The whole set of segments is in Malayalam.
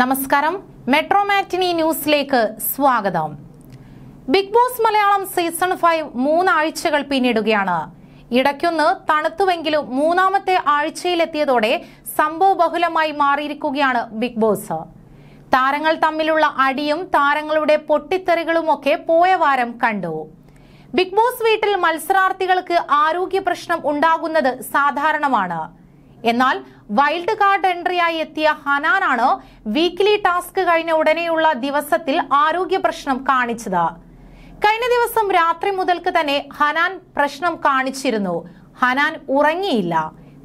നമസ്കാരം മെട്രോ മാറ്റിനി ന്യൂസിലേക്ക് സ്വാഗതം Big Boss Malayalam season five മൂന്നാഴ്ചകൾ പിന്നിടുകയാണ് ഇടയ്ക്കൊന്ന് തണുത്തുവെങ്കിലും മൂന്നാമത്തെ ആഴ്ചയിലെത്തിയതോടെ ബഹുലമായി മാറിയിരിക്കുകയാണ് ബിഗ് ബോസ് താരങ്ങൾ തമ്മിലുള്ള അടിയും താരങ്ങളുടെ പൊട്ടിത്തെറികളുമൊക്കെ പോയ വാരം കണ്ടു ബിഗ് ബോസ് വീട്ടിൽ മത്സരാർത്ഥികൾക്ക് ആരോഗ്യ പ്രശ്നം ഉണ്ടാകുന്നത് സാധാരണമാണ് എന്നാൽ വൈൽഡ് കാർഡ് എൻട്രിയായി എത്തിയ ഹനാനാണ് വീക്കിലി ടാസ്ക് കഴിഞ്ഞ ഉടനെയുള്ള ദിവസത്തിൽ ആരോഗ്യ പ്രശ്നം കാണിച്ചത് കഴിഞ്ഞ ദിവസം രാത്രി മുതൽക്ക് തന്നെ ഹനാൻ പ്രശ്നം കാണിച്ചിരുന്നു ഹനാൻ ഉറങ്ങിയില്ല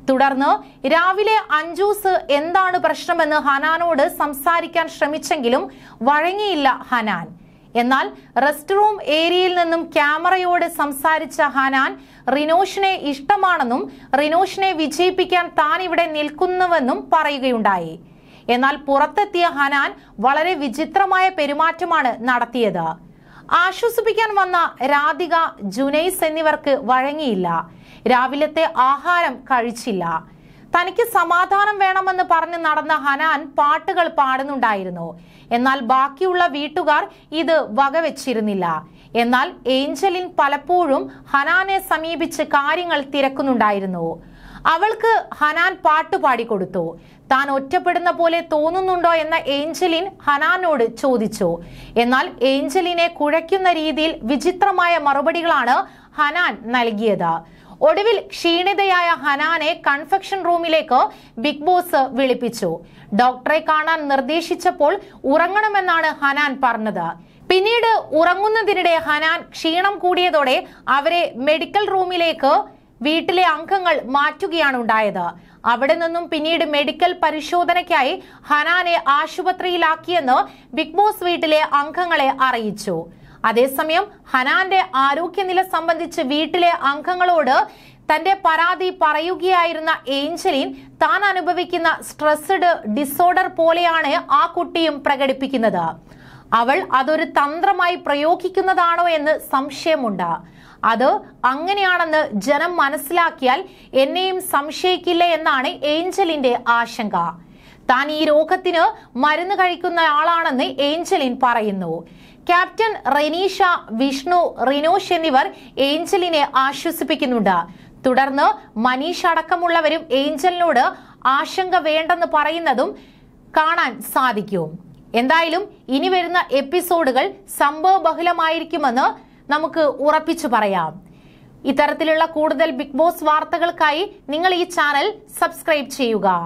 തുടർന്ന് രാവിലെ അഞ്ചൂസ് എന്താണ് പ്രശ്നമെന്ന് ഹനാനോട് സംസാരിക്കാൻ ശ്രമിച്ചെങ്കിലും വഴങ്ങിയില്ല ഹനാൻ എന്നാൽ റെസ്റ്റ് റൂം ഏരിയയിൽ നിന്നും ക്യാമറയോട് സംസാരിച്ച ഹനാൻ റിനോഷിനെ ഇഷ്ടമാണെന്നും റിനോഷിനെ വിജയിപ്പിക്കാൻ താൻ ഇവിടെ നിൽക്കുന്നുവെന്നും പറയുകയുണ്ടായി എന്നാൽ പുറത്തെത്തിയ ഹനാൻ വളരെ വിചിത്രമായ പെരുമാറ്റമാണ് നടത്തിയത് ആശ്വസിപ്പിക്കാൻ വന്ന രാധിക ജുനൈസ് എന്നിവർക്ക് വഴങ്ങിയില്ല രാവിലത്തെ ആഹാരം കഴിച്ചില്ല തനിക്ക് സമാധാനം വേണമെന്ന് പറഞ്ഞ് നടന്ന ഹനാൻ പാട്ടുകൾ പാടുന്നുണ്ടായിരുന്നു എന്നാൽ ബാക്കിയുള്ള വീട്ടുകാർ ഇത് വകവെച്ചിരുന്നില്ല എന്നാൽ ഏഞ്ചലിൻ പലപ്പോഴും ഹനാനെ സമീപിച്ച് കാര്യങ്ങൾ തിരക്കുന്നുണ്ടായിരുന്നു അവൾക്ക് ഹനാൻ പാട്ട് പാടിക്കൊടുത്തു താൻ ഒറ്റപ്പെടുന്ന പോലെ തോന്നുന്നുണ്ടോ എന്ന ഏഞ്ചലിൻ ഹനാനോട് ചോദിച്ചു എന്നാൽ ഏഞ്ചലിനെ കുഴയ്ക്കുന്ന രീതിയിൽ വിചിത്രമായ മറുപടികളാണ് ഹനാൻ നൽകിയത് ഒടുവിൽ ക്ഷീണിതയായ ഹനാനെ കൺഫെക്ഷൻ റൂമിലേക്ക് ബിഗ് ബോസ് വിളിപ്പിച്ചു ഡോക്ടറെ കാണാൻ നിർദ്ദേശിച്ചപ്പോൾ ഉറങ്ങണമെന്നാണ് ഹനാൻ പറഞ്ഞത് പിന്നീട് ഉറങ്ങുന്നതിനിടെ ഹനാൻ ക്ഷീണം കൂടിയതോടെ അവരെ മെഡിക്കൽ റൂമിലേക്ക് വീട്ടിലെ അംഗങ്ങൾ മാറ്റുകയാണ് ഉണ്ടായത് അവിടെ നിന്നും പിന്നീട് മെഡിക്കൽ പരിശോധനയ്ക്കായി ഹനാനെ ആശുപത്രിയിലാക്കിയെന്ന് ബിഗ് ബോസ് വീട്ടിലെ അംഗങ്ങളെ അറിയിച്ചു അതേസമയം ഹനാന്റെ ആരോഗ്യനില സംബന്ധിച്ച് വീട്ടിലെ അംഗങ്ങളോട് തന്റെ പരാതി പറയുകയായിരുന്ന ഏഞ്ചലിൻ താൻ അനുഭവിക്കുന്ന സ്ട്രെസ്ഡ് ഡിസോർഡർ പോലെയാണ് ആ കുട്ടിയും പ്രകടിപ്പിക്കുന്നത് അവൾ അതൊരു തന്ത്രമായി പ്രയോഗിക്കുന്നതാണോ എന്ന് സംശയമുണ്ട് അത് അങ്ങനെയാണെന്ന് ജനം മനസ്സിലാക്കിയാൽ എന്നെയും സംശയിക്കില്ല എന്നാണ് ഏഞ്ചലിന്റെ ആശങ്ക താൻ ഈ രോഗത്തിന് മരുന്ന് കഴിക്കുന്ന ആളാണെന്ന് ഏഞ്ചലിൻ പറയുന്നു ക്യാപ്റ്റൻ റെനീഷ വിഷ്ണു റിനോഷ് എന്നിവർ ഏഞ്ചലിനെ ആശ്വസിപ്പിക്കുന്നുണ്ട് തുടർന്ന് മനീഷ് അടക്കമുള്ളവരും ഏഞ്ചലിനോട് ആശങ്ക വേണ്ടെന്ന് പറയുന്നതും കാണാൻ സാധിക്കും എന്തായാലും ഇനി വരുന്ന എപ്പിസോഡുകൾ സംഭവബഹുലമായിരിക്കുമെന്ന് നമുക്ക് ഉറപ്പിച്ചു പറയാം ഇത്തരത്തിലുള്ള കൂടുതൽ ബിഗ് ബോസ് വാർത്തകൾക്കായി നിങ്ങൾ ഈ ചാനൽ സബ്സ്ക്രൈബ് ചെയ്യുക